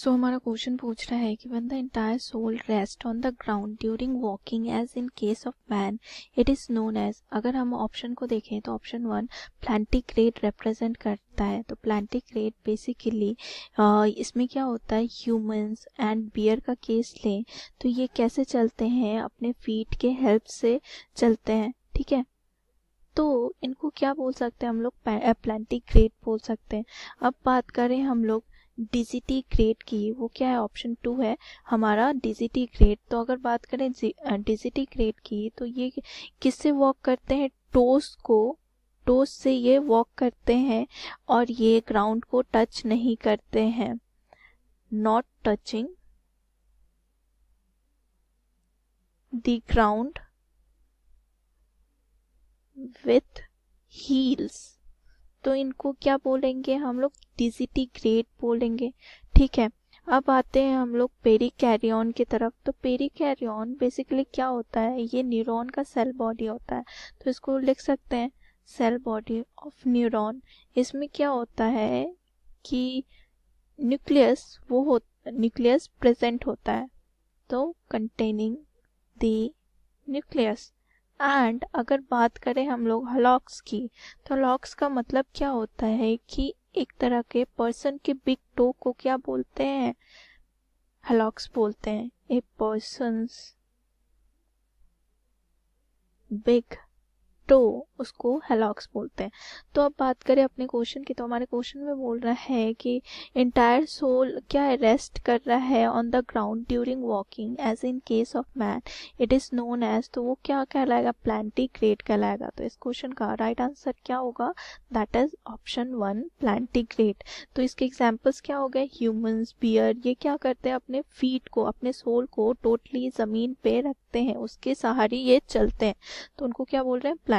सो so, हमारा question पूछ रहा है कि when the entire sole rest on the ground during walking as in case of man it is known as अगर हम ऑप्शन को देखें तो ऑप्शन वन प्लांटिक्रेट रिप्रेजेंट करता है तो प्लांटिक्रेट बेसिकली इसमें क्या होता है ह्यूमंस एंड बियर का केस लें तो ये कैसे चलते हैं अपने फीट के हेल्प से चलते हैं ठीक है तो इनको क्या बोल सकते हैं हम लोग प्लांटिक ग्रेट बोल सकते हैं अब बात करें हम लोग डिजिटी ग्रेड की वो क्या है ऑप्शन टू है हमारा डिजिटी ग्रेड तो अगर बात करें डिजिटी ग्रेड की तो ये किससे वॉक करते हैं टोस को टोस से ये वॉक करते हैं और ये ग्राउंड को टच नहीं करते हैं not touching the ground with heels तो इनको क्या बोलेंगे हम लोग ग्रेड बोलेंगे ठीक है अब आते हैं हम लोग पेरी कैरियन की तरफ तो पेरी कैरियन बेसिकली क्या होता है ये न्यूरॉन का सेल बॉडी होता है तो इसको लिख सकते हैं सेल बॉडी ऑफ न्यूरॉन इसमें क्या होता है कि न्यूक्लियस वो हो न्यूक्लियस प्रेजेंट होता है तो कंटेनिंग द न्यूक्लियस एंड अगर बात करें हम लोग हलॉक्स की तो लॉक्स का मतलब क्या होता है कि एक तरह के पर्सन के बिग टो को क्या बोलते हैं हलॉक्स बोलते हैं ए पर्सन बिग तो उसको हेलॉक्स बोलते हैं तो अब बात करें अपने क्वेश्चन की तो हमारे क्वेश्चन में बोल रहा है कि इंटायर सोल क्या रेस्ट कर रहा है on the ground during walking as in case of man it is known as तो वो क्या कहलाएगा प्लांटी प्लांटिग्रेट कहलाएगा तो इस क्वेश्चन का राइट right आंसर क्या होगा that is option one planti plantigrade तो इसके एग्जाम्पल्स क्या हो गए ह्यूमन्स बियर ये क्या करते हैं अपने फीट को अपने सोल को टोटली जमीन पे रखते हैं उसके सहारे ये चलते हैं तो उनको क्या बोल रहे हैं